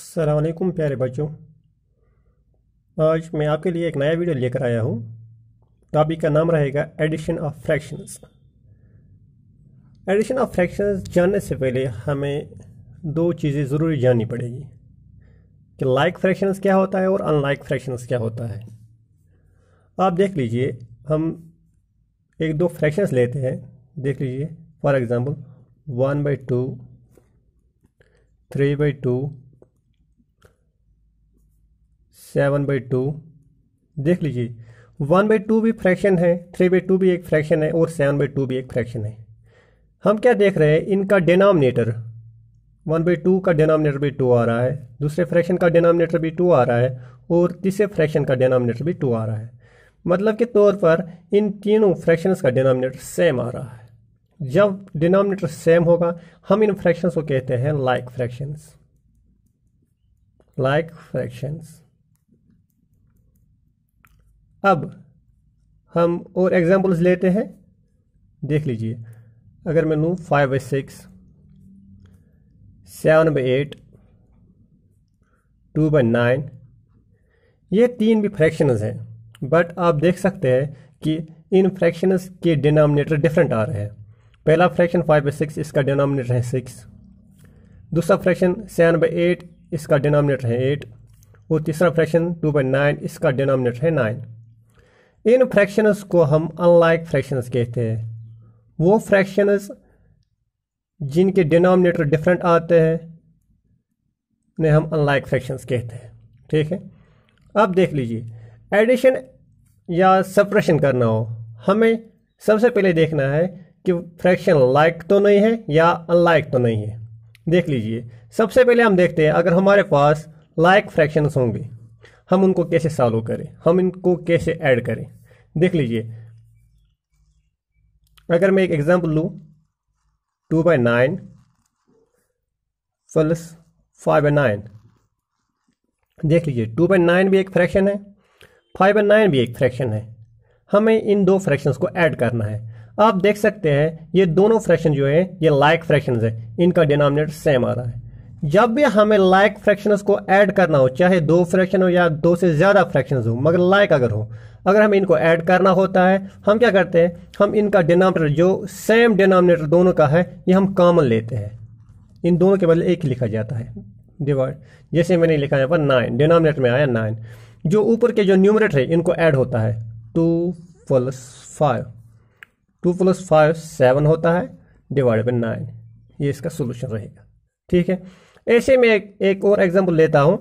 असलकुम प्यारे बच्चों आज मैं आपके लिए एक नया वीडियो लेकर आया हूँ टॉपिक का नाम रहेगा addition of fractions addition of fractions जानने से पहले हमें दो चीज़ें ज़रूरी जाननी पड़ेगी कि लाइक like फ्रैक्शंस क्या होता है और अनलाइक फ्रैक्शंस क्या होता है आप देख लीजिए हम एक दो फ्रैक्शंस लेते हैं देख लीजिए for example one by two three by two seven by two देख लीजिए वन बाई टू भी फ्रैक्शन है थ्री बाई टू भी एक फ्रैक्शन है और सेवन बाई टू भी एक फ्रैक्शन है हम क्या देख रहे हैं इनका डिनोमिनेटर वन बाई टू का डिनोमिनेटर भी टू आ रहा है दूसरे फ्रैक्शन का डिनोमिनेटर भी टू आ रहा है और तीसरे फ्रैक्शन का डिनोमिनेटर भी टू आ रहा है मतलब के तौर पर इन तीनों फ्रैक्शंस का डिनोमिनेटर सेम आ रहा है जब डिनोमिनेटर सेम होगा हम इन फ्रैक्शंस को कहते हैं लाइक फ्रैक्शंस लाइक फ्रैक्शंस अब हम और एग्जांपल्स लेते हैं देख लीजिए अगर मैं लूँ five by six seven by eight two by nine ये तीन भी फ्रैक्शंस हैं बट आप देख सकते हैं कि इन फ्रैक्शंस के डिनोमिनेटर डिफरेंट आ रहे हैं पहला फ्रैक्शन फाइव बाई सिक्स इसका डिनोमिनेटर है सिक्स दूसरा फ्रैक्शन सेवन बाई एट इसका डिनोमिनेटर है एट और तीसरा फ्रैक्शन टू बाई नाइन इसका डिनोमिनेटर है नाइन इन फ्रैक्शंस को हम अनलाइक फ्रैक्शंस कहते हैं वो फ्रैक्शंस जिनके डिनोमिनेटर डिफरेंट आते हैं उन्हें हम अनलाइक फ्रैक्शंस कहते हैं ठीक है अब देख लीजिए एडिशन या सप्रेशन करना हो हमें सबसे पहले देखना है कि फ्रैक्शन लाइक तो नहीं है या अनलाइक तो नहीं है देख लीजिए सबसे पहले हम देखते हैं अगर हमारे पास लाइक फ्रैक्शंस होंगे हम उनको कैसे सॉल्व करें हम इनको कैसे ऐड करें देख लीजिए अगर मैं एक एग्जाम्पल लूँ two by nine plus five by nine देख लीजिए टू बाई नाइन भी एक फ्रैक्शन है फाइव बाई नाइन भी एक फ्रैक्शन है हमें इन दो फ्रैक्शंस को ऐड करना है आप देख सकते हैं ये दोनों फ्रैक्शन जो है ये लाइक फ्रैक्शन है इनका डिनोमिनेटर सेम आ रहा है जब भी हमें लाइक फ्रैक्शन फ्रैक्शंस को ऐड करना हो चाहे दो फ्रैक्शन हो या दो से ज़्यादा फ्रैक्शंस हो मगर लाइक अगर हो अगर हमें इनको ऐड करना होता है हम क्या करते हैं हम इनका डिनोमिनेटर जो सेम डिनोमिनेटर दोनों का है ये हम कॉमन लेते हैं इन दोनों के बदले एक ही लिखा जाता है डिवाइड जैसे मैंने लिखा यहाँ पर नाइन डिनोमिनेटर में आया नाइन जो ऊपर के जो न्यूमरेटर है इनको ऐड होता है two plus five two plus five seven होता है डिवाइड बाई नाइन ये इसका सोल्यूशन रहेगा ठीक है ऐसे में एक, एक और एग्जाम्पल लेता हूँ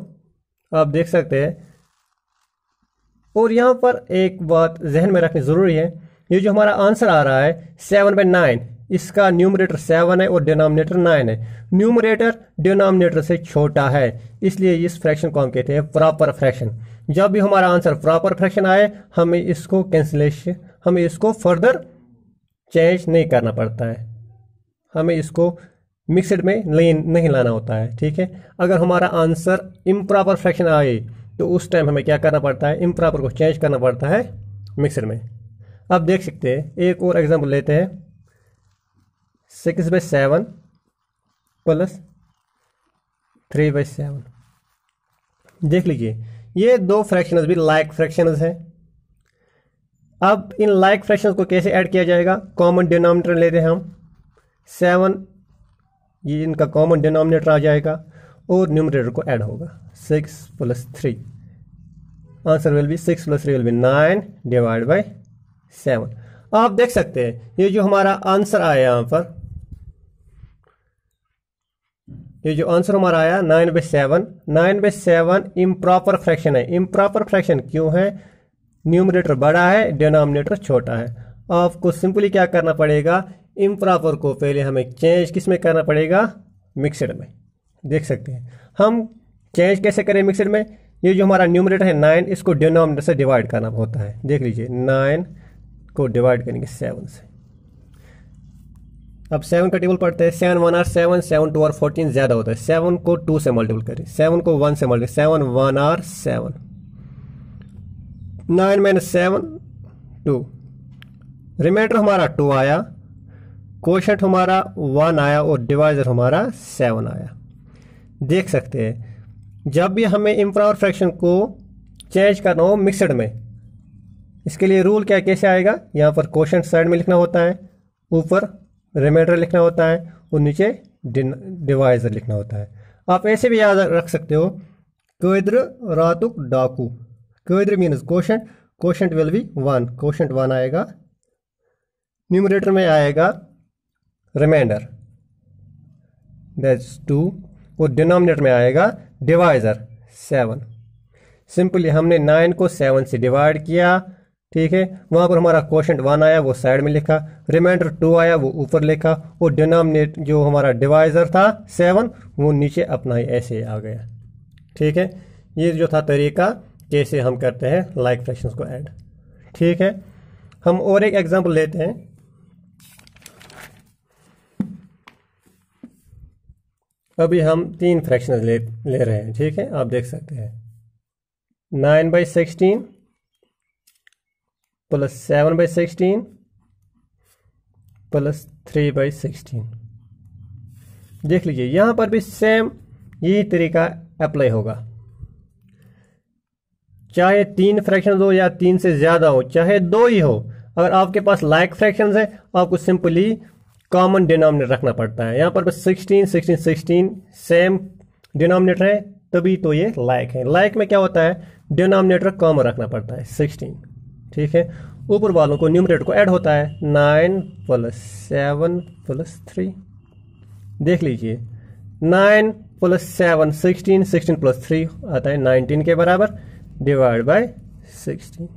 आप देख सकते हैं और यहाँ पर एक बात जहन में रखनी ज़रूरी है ये जो हमारा आंसर आ रहा है सेवन बाई नाइन इसका न्यूमरेटर सेवन है और डिनोमिनेटर नाइन है न्यूमरेटर डिनोमिनेटर से छोटा है इसलिए इस फ्रैक्शन को हम कहते हैं प्रॉपर फ्रैक्शन जब भी हमारा आंसर प्रॉपर फ्रैक्शन आए हमें इसको कैंसिलेशन हमें इसको फर्दर चेंज नहीं करना पड़ता है हमें इसको मिक्सड में नहीं नहीं लाना होता है ठीक है अगर हमारा आंसर इम्प्रॉपर फ्रैक्शन आए तो उस टाइम हमें क्या करना पड़ता है इम्प्रॉपर को चेंज करना पड़ता है मिक्सड में अब देख सकते हैं एक और एग्जाम्पल लेते हैं six by seven plus three by seven देख लीजिए ये दो फ्रैक्शन भी लाइक फ्रैक्शन हैं अब इन लाइक फ्रैक्शन को कैसे ऐड किया जाएगा कॉमन डिनोमिनेटर लेते हैं हम सेवन ये इनका कॉमन डिनोमिनेटर आ जाएगा और न्यूमरेटर को ऐड होगा six plus three answer will be six plus three will be nine divide by seven आप देख सकते हैं ये जो हमारा आंसर आया यहाँ पर ये जो आंसर हमारा आया nine by seven nine by seven improper fraction है इम्प्रॉपर फ्रैक्शन क्यों है न्यूमरेटर बड़ा है डिनोमिनेटर छोटा है आपको सिंपली क्या करना पड़ेगा इम्प्रॉपर को पहले हमें चेंज किस में करना पड़ेगा मिक्सड में देख सकते हैं हम चेंज कैसे करें मिक्सड में ये जो हमारा न्यूमरेटर है नाइन इसको डिनोमिनेटर से डिवाइड करना होता है देख लीजिए नाइन को डिवाइड करेंगे सेवन से अब सेवन का टेबल पढ़ते हैं seven one are seven seven two are fourteen ज़्यादा होता है सेवन को टू से मल्टीपल करें सेवन को वन से multiple seven one are seven nine minus seven two reminder हमारा टू आया कोशट हमारा वन आया और डिवाइजर हमारा सेवन आया देख सकते हैं जब भी हमें इम्प्रावर फ्रैक्शन को चेंज करना हो मिक्सड में इसके लिए रूल क्या कैसे आएगा यहाँ पर क्वेश्चन साइड में लिखना होता है ऊपर रिमाइंडर लिखना होता है और नीचे डिवाइजर लिखना होता है आप ऐसे भी याद रख सकते हो कैद्र रातुक डाकू कैद्र means question question will be one question one आएगा न्यूमरेटर में आएगा रिमाइंडर दैट्स टू और डिनोमिनेटर में आएगा डिवाइजर सेवन सिंपली हमने नाइन को सेवन से डिवाइड किया ठीक है वहां पर हमारा क्वेश्चन वन आया वो साइड में लिखा रिमाइंडर टू आया वो ऊपर लिखा और डिनोमिनेट जो हमारा डिवाइजर था सेवन वो नीचे अपना ही ऐसे आ गया ठीक है ये जो था तरीका कैसे हम करते हैं लाइक फ्रैक्शंस को ऐड ठीक है हम और एक एग्जांपल लेते हैं अभी हम तीन फ्रैक्शन ले ले रहे हैं ठीक है आप देख सकते हैं nine by sixteen plus seven by sixteen plus three by sixteen देख लीजिए यहाँ पर भी सेम यही तरीका अप्लाई होगा चाहे तीन फ्रैक्शन हो या तीन से ज़्यादा हो चाहे दो ही हो अगर आपके पास लाइक फ्रैक्शंस है आपको सिंपली कॉमन डिनोमिनेटर रखना पड़ता है यहाँ पर बस 16, 16, 16 सेम डिनोमिनेटर है तभी तो ये लाइक है लाइक में क्या होता है डिनोमिनेटर कॉमन रखना पड़ता है सिक्सटीन ठीक है ऊपर वालों को न्यूमरेटर को ऐड होता है nine plus seven plus three देख लीजिए nine plus seven sixteen sixteen plus three आता है नाइनटीन के बराबर डिवाइड बाय सिक्सटीन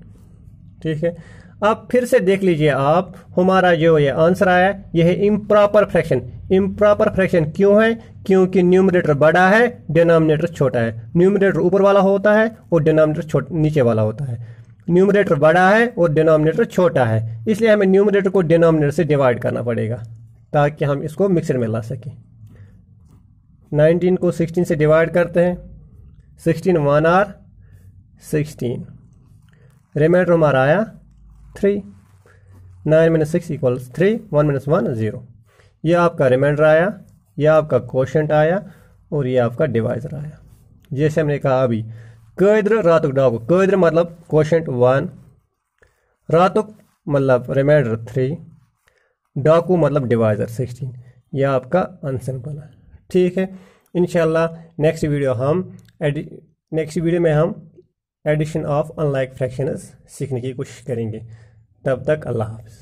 ठीक है अब फिर से देख लीजिए आप हमारा जो ये आंसर आया यह है इम्प्रॉपर फ्रैक्शन इम्प्रॉपर फ्रैक्शन क्यों है क्योंकि न्यूमरेटर बड़ा है डिनोमिनेटर छोटा है न्यूमरेटर ऊपर वाला होता है और डिनोमिनेटर नीचे वाला होता है न्यूमरेटर बड़ा है और डिनोमिनेटर छोटा है इसलिए हमें न्यूमरेटर को डिनोमिनेटर से डिवाइड करना पड़ेगा ताकि हम इसको मिक्सर में ला सकें 19 को 16 से डिवाइड करते हैं 16 वन आर 16 रिमाइंडर हमारा आया three nine minus six equals three one minus one zero ये आपका रिमाइंडर आया ये आपका क्वेश्चन आया और ये आपका डिवाइजर आया जैसे हमने कहा अभी कैद्र रातुक डाको कैद्र मतलब क्वेश्चन वन रातुक मतलब रिमाइंडर थ्री डाकू मतलब डिवाइजर सिक्सटीन यह आपका आंसर बना ठीक है इनशाला नेक्स्ट वीडियो हम नेक्स्ट वीडियो में हम एडिशन ऑफ अनलाइक फ्रैक्शंस सीखने की कोशिश करेंगे तब तक अल्लाह हाफ